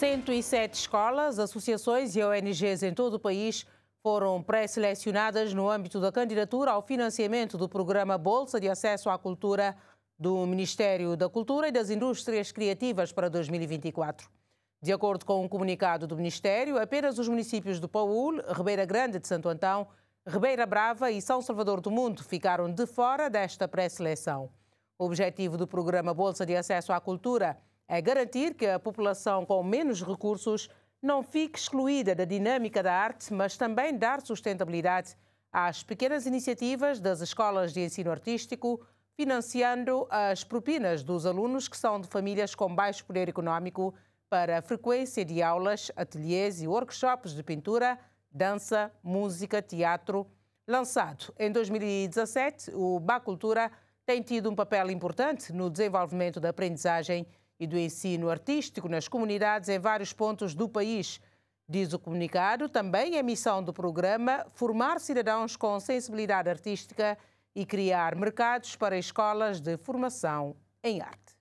107 escolas, associações e ONGs em todo o país foram pré-selecionadas no âmbito da candidatura ao financiamento do programa Bolsa de Acesso à Cultura do Ministério da Cultura e das Indústrias Criativas para 2024. De acordo com um comunicado do Ministério, apenas os municípios de Paul, Ribeira Grande de Santo Antão, Ribeira Brava e São Salvador do Mundo ficaram de fora desta pré-seleção. O objetivo do programa Bolsa de Acesso à Cultura é é garantir que a população com menos recursos não fique excluída da dinâmica da arte, mas também dar sustentabilidade às pequenas iniciativas das escolas de ensino artístico, financiando as propinas dos alunos que são de famílias com baixo poder econômico para a frequência de aulas, ateliês e workshops de pintura, dança, música, teatro. Lançado em 2017, o Bacultura tem tido um papel importante no desenvolvimento da aprendizagem e do ensino artístico nas comunidades em vários pontos do país. Diz o comunicado, também é missão do programa formar cidadãos com sensibilidade artística e criar mercados para escolas de formação em arte.